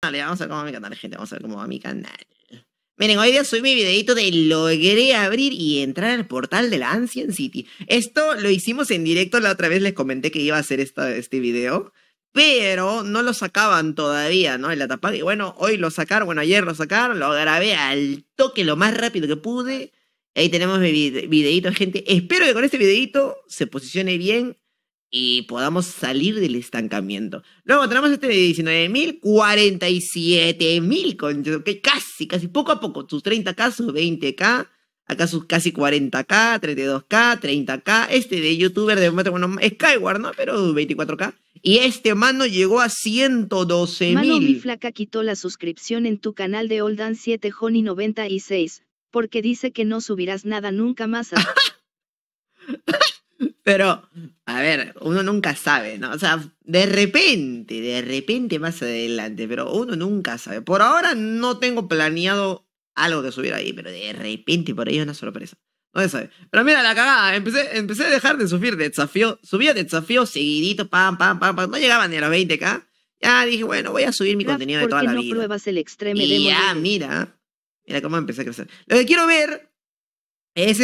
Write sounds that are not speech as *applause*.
vamos a ver cómo va mi canal, gente. Vamos a ver cómo va mi canal. Miren, hoy día subí mi videito de logré abrir y entrar al portal de la Ancient City. Esto lo hicimos en directo, la otra vez les comenté que iba a hacer esta, este video, pero no lo sacaban todavía, ¿no? En la Y bueno, hoy lo sacaron, bueno, ayer lo sacaron, lo grabé al toque lo más rápido que pude. Ahí tenemos mi videito, gente. Espero que con este videito se posicione bien y podamos salir del estancamiento. Luego tenemos este de 19.000, 47.000, casi, casi poco a poco, sus 30k, sus 20k, acá sus casi 40k, 32k, 30k, este de youtuber de Skyward, ¿no? Pero 24k. Y este mano llegó a 112.000. Mano mi flaca quitó la suscripción en tu canal de Oldan 7 Honey 96, porque dice que no subirás nada nunca más. *laughs* Pero, a ver, uno nunca sabe, ¿no? O sea, de repente, de repente más adelante, pero uno nunca sabe. Por ahora no tengo planeado algo de subir ahí, pero de repente por ahí una sorpresa. No se sabe. Pero mira la cagada, empecé, empecé a dejar de subir de desafío, subía de desafío seguidito, pam, pam, pam, pam, no llegaba ni a los 20k. Ya dije, bueno, voy a subir mi contenido de toda la vida. Pruebas el extreme y ya, mira, mira cómo empecé a crecer. Lo que quiero ver es